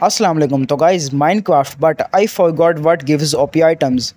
Assalamualaikum. alaikum. So guys, Minecraft, but I forgot what gives OP items.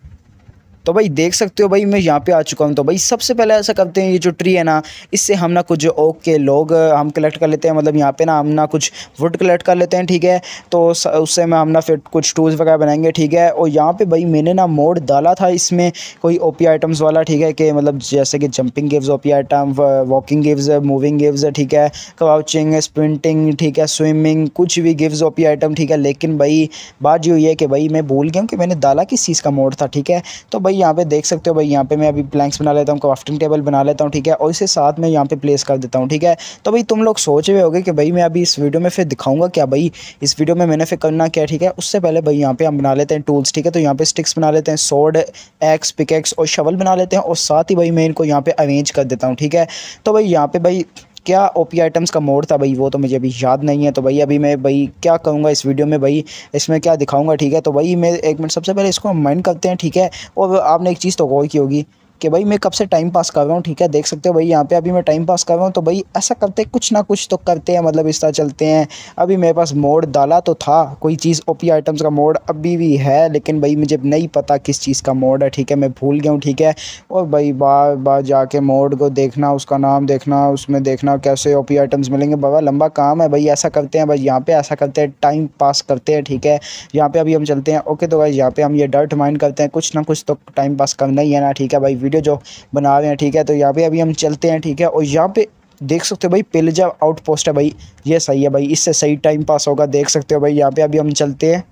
तो भाई देख सकते हो भाई मैं यहाँ पे आ चुका हूँ तो भाई सबसे पहले ऐसा करते हैं ये जो ट्री है ना इससे हम ना कुछ ओक के लोग हम कलेक्ट कर लेते हैं मतलब यहाँ पे ना हम ना कुछ वुड कलेक्ट कर लेते हैं ठीक है तो उससे में हम ना फिर कुछ टूल्स वगैरह बनाएंगे ठीक है और यहाँ पे भाई मैंने ना मोड डाला था इसमें कोई ओ आइटम्स वाला ठीक है कि मतलब जैसे कि jumping gives O item walking gives moving gives ठीक है क्राउचिंग स्प्रिंटिंग ठीक है स्विमिंग कुछ भी गिव्स ओ आइटम ठीक है लेकिन भाई बात ये हुई है कि भाई मैं भूल गया हूँ कि मैंने डाला किस चीज़ का मोड था ठीक है तो भाई यहाँ पे देख सकते हो भाई यहाँ पे मैं अभी प्लैंक्स बना लेता हूँ क्राफ्टिंग टेबल बना लेता हूँ ठीक है और इसे साथ में यहाँ पे प्लेस कर देता हूँ ठीक है तो भाई तुम लोग सोच रहे होगे कि भाई मैं अभी इस वीडियो में फिर दिखाऊंगा क्या भाई इस वीडियो में मैंने फिर करना क्या ठीक है उससे पहले भाई यहाँ पे हम बना लेते हैं टूल्स ठीक है तो यहाँ पे स्टिक्स बना लेते हैं सोड एक्स पिकेक्स और शवल बना लेते हैं और साथ ही भाई मैं इनको यहाँ पे अरेंज कर देता हूँ ठीक है तो भाई यहाँ पे भाई क्या ओपी आइटम्स का मोड था भाई वो तो मुझे अभी याद नहीं है तो भाई अभी मैं भाई क्या कहूँगा इस वीडियो में भाई इसमें क्या दिखाऊँगा ठीक है तो भाई मैं एक मिनट सबसे पहले इसको माइंड करते हैं ठीक है और आपने एक चीज़ तो गौर की होगी कि भाई मैं कब से टाइम पास कर रहा हूँ ठीक है देख सकते हो भाई यहाँ पे अभी मैं टाइम पास कर रहा हूँ तो भाई ऐसा करते कुछ ना कुछ तो करते हैं मतलब इस तरह चलते हैं अभी मेरे पास मोड डाला तो था कोई चीज़ ओ पी आइटम्स का मोड अभी भी है लेकिन भाई मुझे नहीं पता किस चीज़ का मोड है ठीक है मैं भूल गया हूँ ठीक है और भाई बार बार जाके मोड को देखना उसका नाम देखना उसमें देखना कैसे ओ पी आइटम्स मिलेंगे बाबा लंबा काम है भाई ऐसा करते हैं भाई यहाँ पर ऐसा करते हैं टाइम पास करते हैं ठीक है यहाँ पर अभी हम चलते हैं ओके तो भाई यहाँ पर हम ये डर्ट माइंड करते हैं कुछ ना कुछ तो टाइम पास करना ही है ना ठीक है भाई वीडियो जो बना रहे हैं ठीक है तो यहाँ पे अभी हम चलते हैं ठीक है और यहाँ पे देख सकते हो भाई पिलजा आउट पोस्ट है भाई ये सही है भाई इससे सही टाइम पास होगा देख सकते हो भाई यहाँ पे अभी हम चलते हैं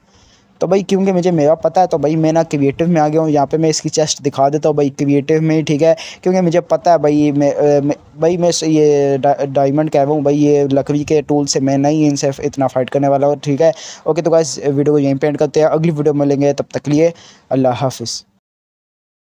तो भाई क्योंकि मुझे मेरा पता है तो भाई मैं ना क्रिएटिव में आ गया हूँ यहाँ पे मैं इसकी चेस्ट दिखा देता हूँ भाई क्रिएटिव में ठीक है क्योंकि मुझे पता है भाई मैं भाई मैं ये डायमंड कह रहा हूँ भाई ये लकड़ी के टूल से मैं नहीं इनसे इतना फाइट करने वाला हूँ ठीक है ओके तो गाइस वीडियो को यहीं पेंट करते हैं अगली वीडियो में लेंगे तब तक लिए अल्लाह हाफिज़